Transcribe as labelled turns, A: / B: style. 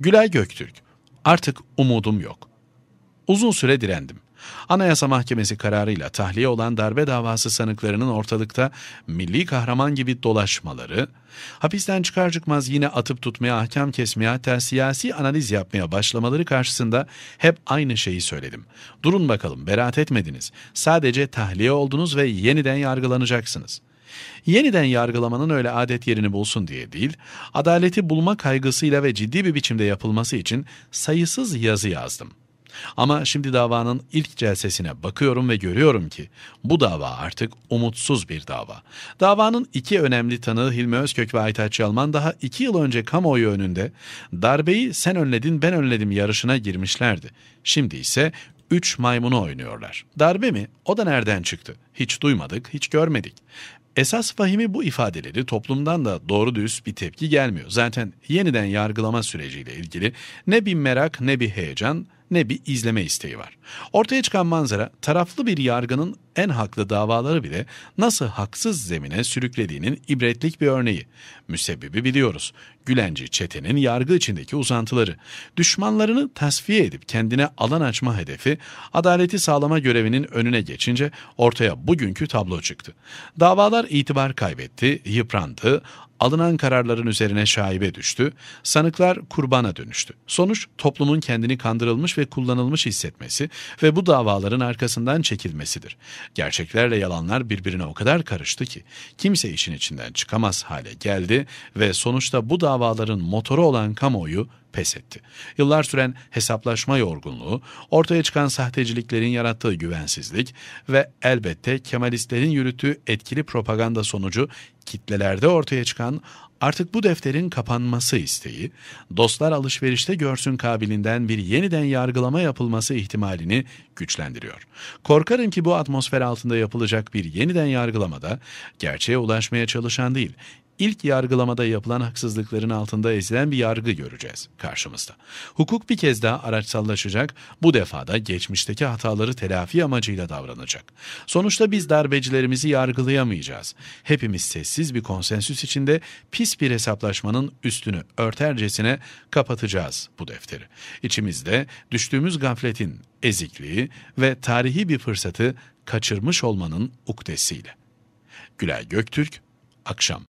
A: Gülay Göktürk, artık umudum yok. Uzun süre direndim. Anayasa Mahkemesi kararıyla tahliye olan darbe davası sanıklarının ortalıkta milli kahraman gibi dolaşmaları, hapisten çıkar çıkmaz yine atıp tutmaya, ahkam kesmeye, hatta siyasi analiz yapmaya başlamaları karşısında hep aynı şeyi söyledim. Durun bakalım, beraat etmediniz. Sadece tahliye oldunuz ve yeniden yargılanacaksınız.'' Yeniden yargılamanın öyle adet yerini bulsun diye değil, adaleti bulma kaygısıyla ve ciddi bir biçimde yapılması için sayısız yazı yazdım. Ama şimdi davanın ilk celsesine bakıyorum ve görüyorum ki bu dava artık umutsuz bir dava. Davanın iki önemli tanığı Hilmi Özkök ve Aytaç Yalman daha iki yıl önce kamuoyu önünde darbeyi sen önledin ben önledim yarışına girmişlerdi. Şimdi ise üç maymunu oynuyorlar. Darbe mi? O da nereden çıktı? Hiç duymadık, hiç görmedik. Esas fahimi bu ifadeleri toplumdan da doğru düz bir tepki gelmiyor. Zaten yeniden yargılama süreciyle ilgili ne bir merak ne bir heyecan ne bir izleme isteği var. Ortaya çıkan manzara taraflı bir yargının en haklı davaları bile nasıl haksız zemine sürüklediğinin ibretlik bir örneği. Müsebbibi biliyoruz. Gülenci çetenin yargı içindeki uzantıları. Düşmanlarını tasfiye edip kendine alan açma hedefi, adaleti sağlama görevinin önüne geçince ortaya bugünkü tablo çıktı. Davalar itibar kaybetti, yıprandı, alınan kararların üzerine şaibe düştü, sanıklar kurbana dönüştü. Sonuç toplumun kendini kandırılmış ve kullanılmış hissetmesi ve bu davaların arkasından çekilmesidir. Gerçeklerle yalanlar birbirine o kadar karıştı ki kimse işin içinden çıkamaz hale geldi ve sonuçta bu davaların motoru olan kamuoyu pes etti. Yıllar süren hesaplaşma yorgunluğu, ortaya çıkan sahteciliklerin yarattığı güvensizlik ve elbette Kemalistlerin yürüttüğü etkili propaganda sonucu kitlelerde ortaya çıkan artık bu defterin kapanması isteği, dostlar alışverişte görsün kabilinden bir yeniden yargılama yapılması ihtimalini güçlendiriyor. Korkarım ki bu atmosfer altında yapılacak bir yeniden yargılamada gerçeğe ulaşmaya çalışan değil, ilk yargılamada yapılan haksızlıkların altında ezilen bir yargı göreceğiz karşımızda. Hukuk bir kez daha araçsallaşacak, bu defa da geçmişteki hataları telafi amacıyla davranacak. Sonuçta biz darbecilerimizi yargılayamayacağız. Hepimiz sessiz bir konsensüs içinde pis bir hesaplaşmanın üstünü örtercesine kapatacağız bu defteri. İçimizde düştüğümüz gafletin ezikliği ve tarihi bir fırsatı kaçırmış olmanın ukdesiyle. Gülay Göktürk, akşam.